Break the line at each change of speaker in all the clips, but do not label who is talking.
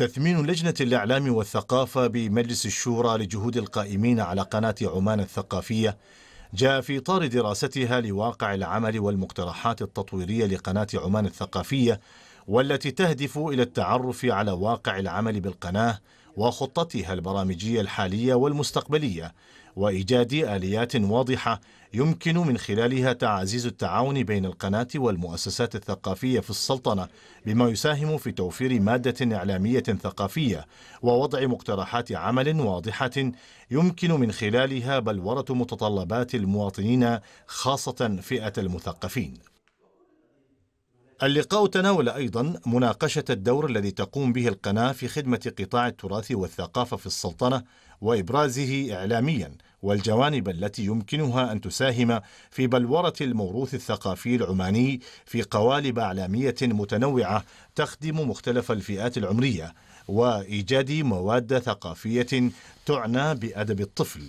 تثمين لجنة الإعلام والثقافة بمجلس الشورى لجهود القائمين على قناة عمان الثقافية جاء في إطار دراستها لواقع العمل والمقترحات التطويرية لقناة عمان الثقافية والتي تهدف إلى التعرف على واقع العمل بالقناة وخطتها البرامجية الحالية والمستقبلية وايجاد اليات واضحه يمكن من خلالها تعزيز التعاون بين القناه والمؤسسات الثقافيه في السلطنه بما يساهم في توفير ماده اعلاميه ثقافيه ووضع مقترحات عمل واضحه يمكن من خلالها بلوره متطلبات المواطنين خاصه فئه المثقفين اللقاء تناول أيضا مناقشة الدور الذي تقوم به القناة في خدمة قطاع التراث والثقافة في السلطنة وإبرازه إعلاميا والجوانب التي يمكنها أن تساهم في بلورة الموروث الثقافي العماني في قوالب إعلامية متنوعة تخدم مختلف الفئات العمرية وإيجاد مواد ثقافية تعنى بأدب الطفل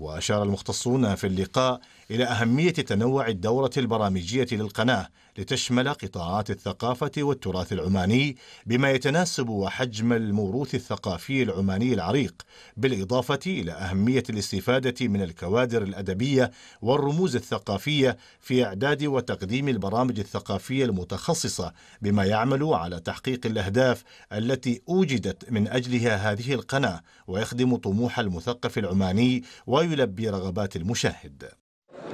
وأشار المختصون في اللقاء إلى أهمية تنوع الدورة البرامجية للقناة لتشمل قطاعات الثقافة والتراث العماني بما يتناسب وحجم الموروث الثقافي العماني العريق، بالإضافة إلى أهمية الاستفادة من الكوادر الأدبية والرموز الثقافية في إعداد وتقديم البرامج الثقافية المتخصصة بما يعمل على تحقيق الأهداف التي أوجدت من أجلها هذه القناة ويخدم طموح المثقف العماني وي يلبي رغبات المشاهد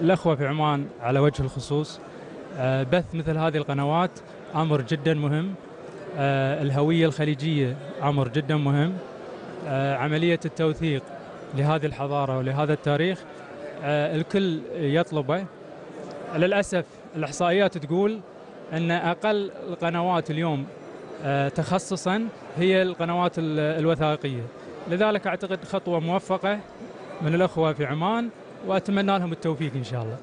الأخوة في عمان على وجه الخصوص آه، بث مثل هذه القنوات أمر جدا مهم آه، الهوية الخليجية أمر جدا مهم آه، عملية التوثيق لهذه الحضارة ولهذا التاريخ الكل يطلبه للأسف الإحصائيات تقول أن أقل القنوات اليوم تخصصا هي القنوات الوثائقية لذلك أعتقد خطوة موفقة من الأخوة في عمان وأتمنى لهم التوفيق إن شاء الله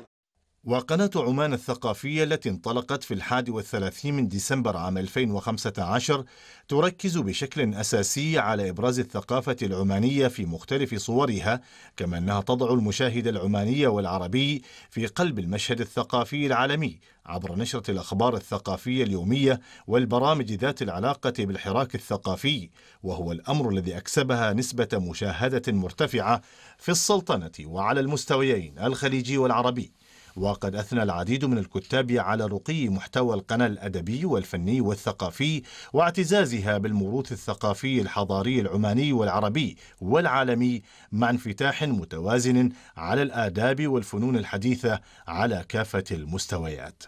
وقناة عمان
الثقافية التي انطلقت في الحادي والثلاثين من ديسمبر عام 2015 تركز بشكل أساسي على إبراز الثقافة العمانية في مختلف صورها كما أنها تضع المشاهد العماني والعربي في قلب المشهد الثقافي العالمي عبر نشرة الأخبار الثقافية اليومية والبرامج ذات العلاقة بالحراك الثقافي وهو الأمر الذي أكسبها نسبة مشاهدة مرتفعة في السلطنة وعلى المستويين الخليجي والعربي وقد أثنى العديد من الكتاب على رقي محتوى القناة الأدبي والفني والثقافي واعتزازها بالموروث الثقافي الحضاري العماني والعربي والعالمي مع انفتاح متوازن على الآداب والفنون الحديثة على كافة المستويات